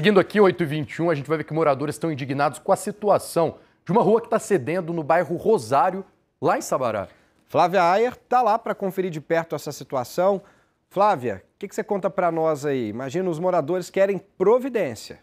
Seguindo aqui, 8h21, a gente vai ver que moradores estão indignados com a situação de uma rua que está cedendo no bairro Rosário, lá em Sabará. Flávia Ayer está lá para conferir de perto essa situação. Flávia, o que, que você conta para nós aí? Imagina, os moradores querem providência.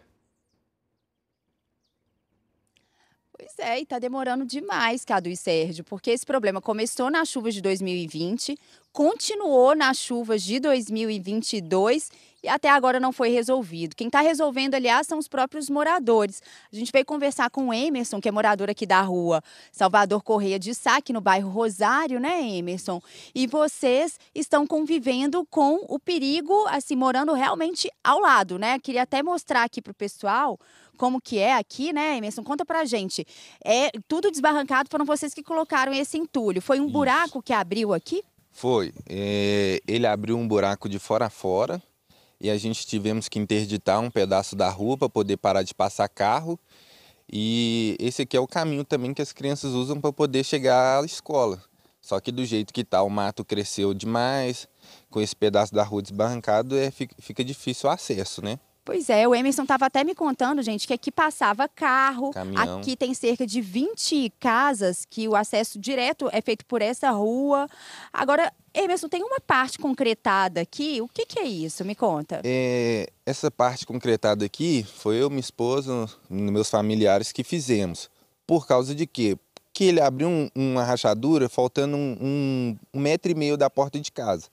Pois é, e está demorando demais, Cadu e Sérgio, porque esse problema começou nas chuvas de 2020, continuou nas chuvas de 2022 e até agora não foi resolvido. Quem está resolvendo, aliás, são os próprios moradores. A gente veio conversar com o Emerson, que é morador aqui da rua Salvador Correia de Sá, aqui no bairro Rosário, né, Emerson? E vocês estão convivendo com o perigo, assim, morando realmente ao lado, né? Queria até mostrar aqui para o pessoal como que é aqui, né, Emerson? Conta para gente. É tudo desbarrancado, foram vocês que colocaram esse entulho. Foi um Isso. buraco que abriu aqui? Foi. É, ele abriu um buraco de fora a fora, e a gente tivemos que interditar um pedaço da rua para poder parar de passar carro. E esse aqui é o caminho também que as crianças usam para poder chegar à escola. Só que do jeito que está o mato cresceu demais, com esse pedaço da rua desbarrancado, é, fica, fica difícil o acesso, né? Pois é, o Emerson estava até me contando, gente, que aqui passava carro. Caminhão. Aqui tem cerca de 20 casas que o acesso direto é feito por essa rua. Agora, Emerson, tem uma parte concretada aqui. O que, que é isso? Me conta. É, essa parte concretada aqui foi eu, minha esposa, meus familiares que fizemos. Por causa de quê? que ele abriu um, uma rachadura faltando um, um, metro e meio da porta de casa.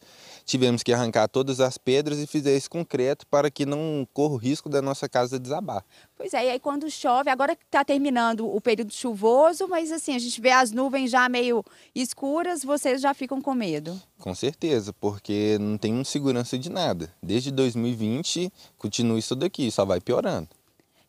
Tivemos que arrancar todas as pedras e fizer esse concreto para que não corra o risco da nossa casa desabar. Pois é, e aí quando chove, agora que está terminando o período chuvoso, mas assim, a gente vê as nuvens já meio escuras, vocês já ficam com medo. Com certeza, porque não tem um segurança de nada. Desde 2020 continua isso daqui, só vai piorando.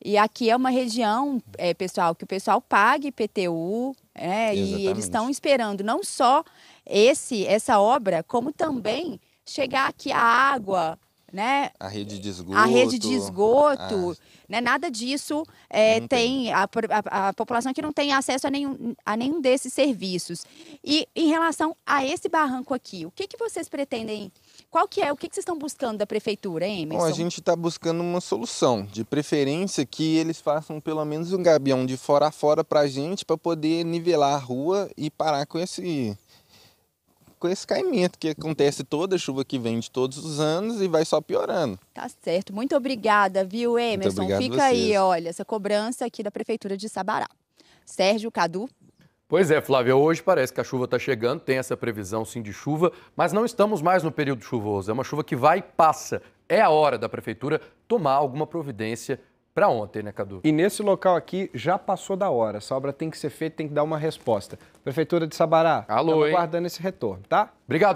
E aqui é uma região, é, pessoal, que o pessoal paga IPTU, é, e eles estão esperando não só esse essa obra, como também chegar aqui a água, né? A rede de esgoto. A rede de esgoto. Ah, né? Nada disso é, tem, tem. A, a, a, população que não tem acesso a nenhum, a nenhum desses serviços. E em relação a esse barranco aqui, o que, que vocês pretendem? Qual que é? O que, que vocês estão buscando da prefeitura, hein, Emerson? Bom, a gente está buscando uma solução. De preferência que eles façam pelo menos um gabião de fora a fora para a gente, para poder nivelar a rua e parar com esse com esse caimento que acontece toda chuva que vem de todos os anos e vai só piorando. Tá certo. Muito obrigada, viu, Emerson? Muito Fica aí, olha, essa cobrança aqui da Prefeitura de Sabará. Sérgio Cadu. Pois é, Flávia, hoje parece que a chuva está chegando, tem essa previsão sim de chuva, mas não estamos mais no período chuvoso. É uma chuva que vai e passa. É a hora da Prefeitura tomar alguma providência para ontem, né, Cadu? E nesse local aqui já passou da hora. Essa obra tem que ser feita, tem que dar uma resposta. Prefeitura de Sabará, Alô, aguardando esse retorno, tá? Obrigado.